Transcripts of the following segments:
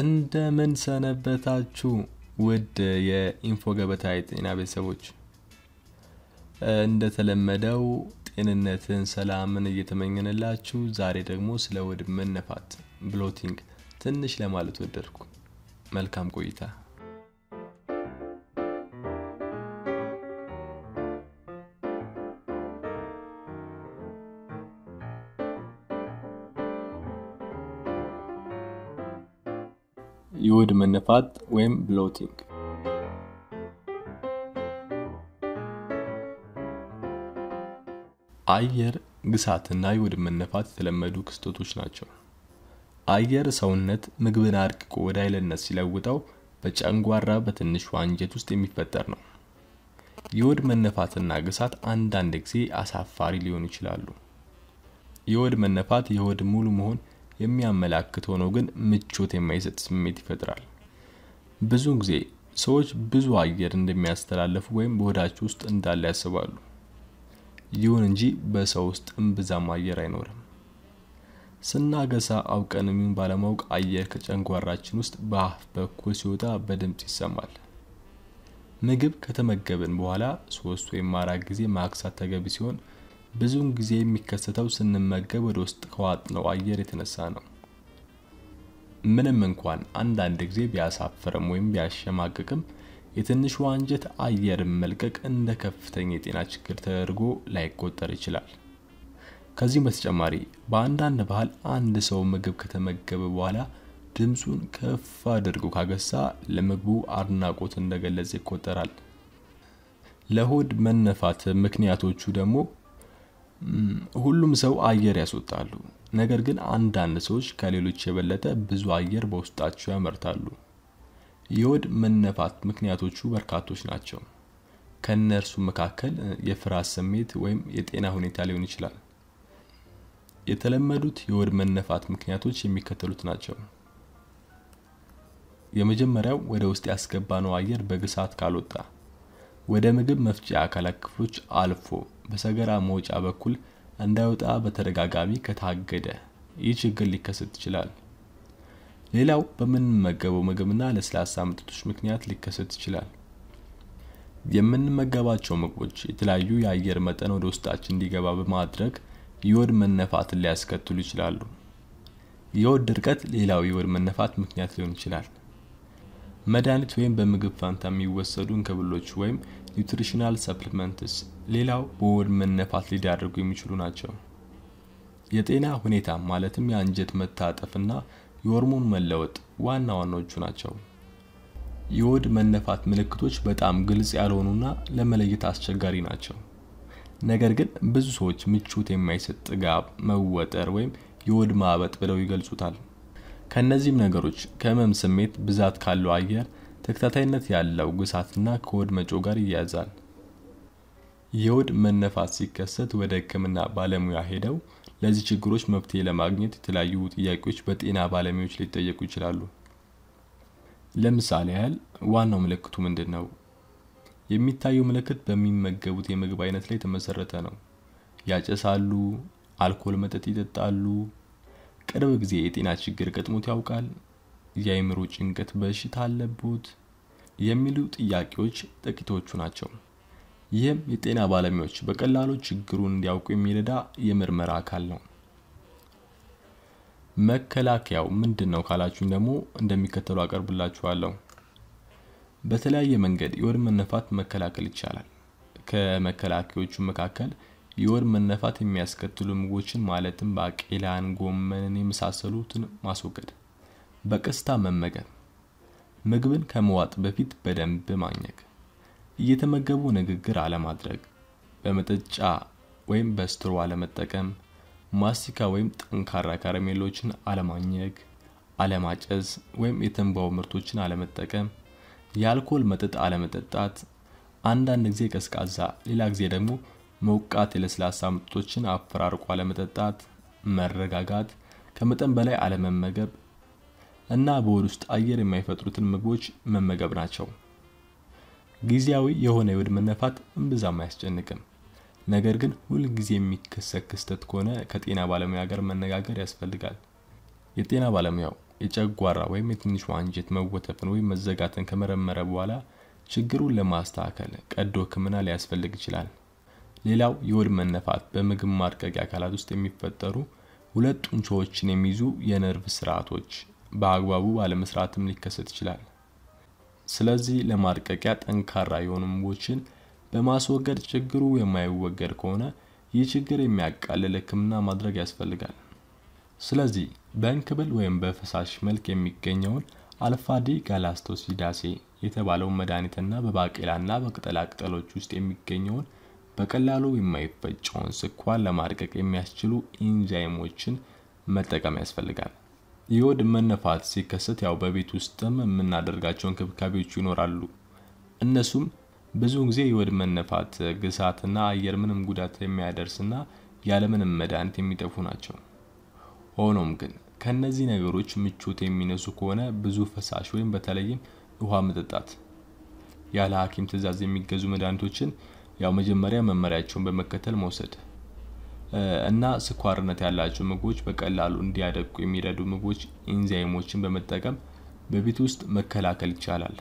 እንደምን ሰነበታችሁ ውድ የኢንፎ ገበታ የጤና ቤተሰቦች፣ እንደተለመደው ጤንነትን፣ ሰላምን እየተመኘንላችሁ ዛሬ ደግሞ ስለ ውድ መነፋት ብሎቲንግ ትንሽ ለማለት ወደድኩ። መልካም ቆይታ። የወድ መነፋት ወይም ብሎቲንግ አየር ግሳትና የወድ መነፋት የተለመዱ ክስተቶች ናቸው። አየር ሰውነት ምግብን አርቅቆ ወደ አይለነት ሲለውጠው በጨንጓራ በትንሽ አንጀት ውስጥ የሚፈጠር ነው። የወድ መነፋትና ግሳት አንዳንድ ጊዜ አሳፋሪ ሊሆኑ ይችላሉ። የወድ መነፋት የወድ ሙሉ መሆን የሚያመላክት ሆኖ ግን ምቾት የማይሰጥ ስሜት ይፈጥራል። ብዙ ጊዜ ሰዎች ብዙ አየር እንደሚያስተላልፉ ወይም በሆዳቸው ውስጥ እንዳለ ያስባሉ። ይሁን እንጂ በሰው ውስጥ እምብዛም አየር አይኖርም። ስናገሳ አውቀን የሚሆን ባለማወቅ አየር ከጨንጓራችን ውስጥ በአፍ በኩል ሲወጣ በድምፅ ይሰማል። ምግብ ከተመገብን በኋላ ሶስት ወይም አራት ጊዜ ማክሳት ተገቢ ሲሆን ብዙውን ጊዜ የሚከሰተው ስንመገብ ወደ ውስጥ ከዋጥነው አየር የተነሳ ነው። ምንም እንኳን አንዳንድ ጊዜ ቢያሳፍርም ወይም ቢያሸማቅቅም የትንሽ አንጀት አየር መልቀቅ እንደ ከፍተኛ የጤና ችግር ተደርጎ ላይቆጠር ይችላል። ከዚህም በተጨማሪ በአንዳንድ ባህል አንድ ሰው ምግብ ከተመገበ በኋላ ድምፁን ከፍ አድርጎ ካገሳ ለምግቡ አድናቆት እንደገለጸ ይቆጠራል። ለሆድ መነፋት ምክንያቶቹ ደግሞ ሁሉም ሰው አየር ያስወጣሉ። ነገር ግን አንዳንድ ሰዎች ከሌሎች የበለጠ ብዙ አየር በውስጣቸው ያመርታሉ። የሆድ መነፋት ምክንያቶቹ በርካቶች ናቸው። ከእነርሱ መካከል የፍርሃት ስሜት ወይም የጤና ሁኔታ ሊሆን ይችላል። የተለመዱት የሆድ መነፋት ምክንያቶች የሚከተሉት ናቸው። የመጀመሪያው ወደ ውስጥ ያስገባነው አየር በግሳት ካልወጣ ወደ ምግብ መፍጫ አካላት ክፍሎች አልፎ በሰገራ መውጫ በኩል እንዳይወጣ በተደጋጋሚ ከታገደ ይህ ችግር ሊከሰት ይችላል። ሌላው በምንመገበው ምግብና ለስላሳ መጠጦች ምክንያት ሊከሰት ይችላል። የምንመገባቸው ምግቦች የተለያዩ የአየር መጠን ወደ ውስጣችን እንዲገባ በማድረግ የሆድ መነፋትን ሊያስከትሉ ይችላሉ። የሆድ ድርቀት ሌላው የሆድ መነፋት ምክንያት ሊሆን ይችላል። መድኃኒት ወይም በምግብ ፋንታ የሚወሰዱ እንክብሎች ወይም ኒውትሪሽናል ሰፕሊመንትስ ሌላው በወድ መነፋት ሊዳርጉ የሚችሉ ናቸው። የጤና ሁኔታ ማለትም የአንጀት መታጠፍና የሆርሞን መለወጥ ዋና ዋናዎቹ ናቸው። የወድ መነፋት ምልክቶች በጣም ግልጽ ያልሆኑና ለመለየት አስቸጋሪ ናቸው። ነገር ግን ብዙ ሰዎች ምቾት የማይሰጥ ጥጋብ፣ መወጠር ወይም የወድ ማበጥ ብለው ይገልጹታል። ከእነዚህም ነገሮች ከህመም ስሜት፣ ብዛት ካለው አየር፣ ተከታታይነት ያለው ግሳትና ከሆድ መጮ ጋር ይያዛል። የሆድ መነፋት ሲከሰት ወደ ሕክምና ባለሙያ ሄደው ለዚህ ችግሮች መፍትሄ ለማግኘት የተለያዩ ጥያቄዎች በጤና ባለሙያዎች ሊጠየቁ ይችላሉ። ለምሳሌ ያህል ዋናው ምልክቱ ምንድን ነው? የሚታየው ምልክት በሚመገቡት የምግብ አይነት ላይ የተመሰረተ ነው። ያጨሳሉ፣ አልኮል መጠጥ ይጠጣሉ፣ ቅርብ ጊዜ የጤና ችግር ገጥሞት ያውቃል? የአእምሮ ጭንቀት በሽታ አለቦት? የሚሉ ጥያቄዎች ጥቂቶቹ ናቸው። ይህም የጤና ባለሙያዎች በቀላሉ ችግሩን እንዲያውቁ የሚረዳ የምርመራ አካል ነው። መከላከያው ምንድን ነው ካላችሁኝ ደግሞ እንደሚከተሉ አቀርብላችኋለሁ። በተለያየ መንገድ የሆድ መነፋት መከላከል ይቻላል። ከመከላከያዎቹ መካከል የሆድ መነፋት የሚያስከትሉ ምግቦችን ማለትም ባቄላን፣ ጎመንን የመሳሰሉትን ማስወገድ በቀስታ መመገብ፣ ምግብን ከመዋጥ በፊት በደንብ ማኘክ፣ እየተመገቡ ንግግር አለማድረግ፣ በመጠጫ ወይም በስትሮ አለመጠቀም፣ ማስቲካ ወይም ጠንካራ ካረሜሎችን አለማኘክ፣ አለማጨስ ወይም የትንባው ምርቶችን አለመጠቀም፣ የአልኮል መጠጥ አለመጠጣት፣ አንዳንድ ጊዜ ቀዝቃዛ፣ ሌላ ጊዜ ደግሞ ሞቃት የለስላሳ መጠጦችን አፈራርቆ አለመጠጣት፣ መረጋጋት፣ ከመጠን በላይ አለመመገብ እና በሆድ ውስጥ አየር የማይፈጥሩትን ምግቦች መመገብ ናቸው። ጊዜያዊ የሆነ የሆድ መነፋት እምብዛም አያስጨንቅም። ነገር ግን ሁል ጊዜ የሚከሰት ክስተት ከሆነ ከጤና ባለሙያ ጋር መነጋገር ያስፈልጋል። የጤና ባለሙያው የጨጓራ ወይም የትንሽ አንጀት መወተፍን ወይም መዘጋትን ከመረመረ በኋላ ችግሩን ለማስተካከል ቀዶ ሕክምና ሊያስፈልግ ይችላል። ሌላው የሆድ መነፋት በምግብ ማድቀቂያ አካላት ውስጥ የሚፈጠሩ ሁለት ጡንቻዎችን የሚይዙ የነርቭ ስርዓቶች በአግባቡ አለመስራትም ሊከሰት ይችላል። ስለዚህ ለማርቀቂያ ጠንካራ የሆኑ ምግቦችን በማስወገድ ችግሩ የማይወገድ ከሆነ ይህ ችግር የሚያቃልል ሕክምና ማድረግ ያስፈልጋል። ስለዚህ በእንክብል ወይም በፈሳሽ መልክ የሚገኘውን አልፋ ዲ ጋላስቶሲዳሴ የተባለውን መድኃኒትና በባቄላና በቅጠላ ቅጠሎች ውስጥ የሚገኘውን በቀላሉ የማይፈጨውን ስኳር ለማድቀቅ የሚያስችሉ ኢንዛይሞችን መጠቀም ያስፈልጋል። የወድ መነፋት ሲከሰት ያው በቤት ውስጥም የምናደርጋቸው እንክብካቤዎች ይኖራሉ። እነሱም ብዙውን ጊዜ የወድ መነፋት ግሳትና አየር ምንም ጉዳት የሚያደርስና ያለምንም መድኃኒት የሚጠፉ ናቸው። ሆኖም ግን ከነዚህ ነገሮች ምቾት የሚነሱ ከሆነ ብዙ ፈሳሽ ወይም በተለይም ውሃ መጠጣት፣ ያለ ሐኪም ትእዛዝ የሚገዙ መድኃኒቶችን ያው መጀመሪያ መመሪያቸውን በመከተል መውሰድ እና ስኳርነት ያላቸው ምግቦች በቀላሉ እንዲያደቁ የሚረዱ ምግቦች ኢንዛይሞችን በመጠቀም በቤት ውስጥ መከላከል ይቻላል።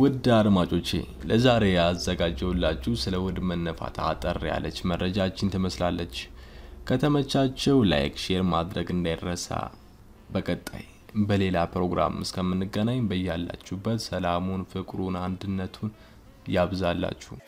ውድ አድማጮቼ ለዛሬ ያዘጋጀውላችሁ ስለ ሆድ መነፋት አጠር ያለች መረጃችን ትመስላለች። ከተመቻቸው ላይክ፣ ሼር ማድረግ እንዳይረሳ። በቀጣይ በሌላ ፕሮግራም እስከምንገናኝ በያላችሁበት ሰላሙን፣ ፍቅሩን፣ አንድነቱን ያብዛላችሁ።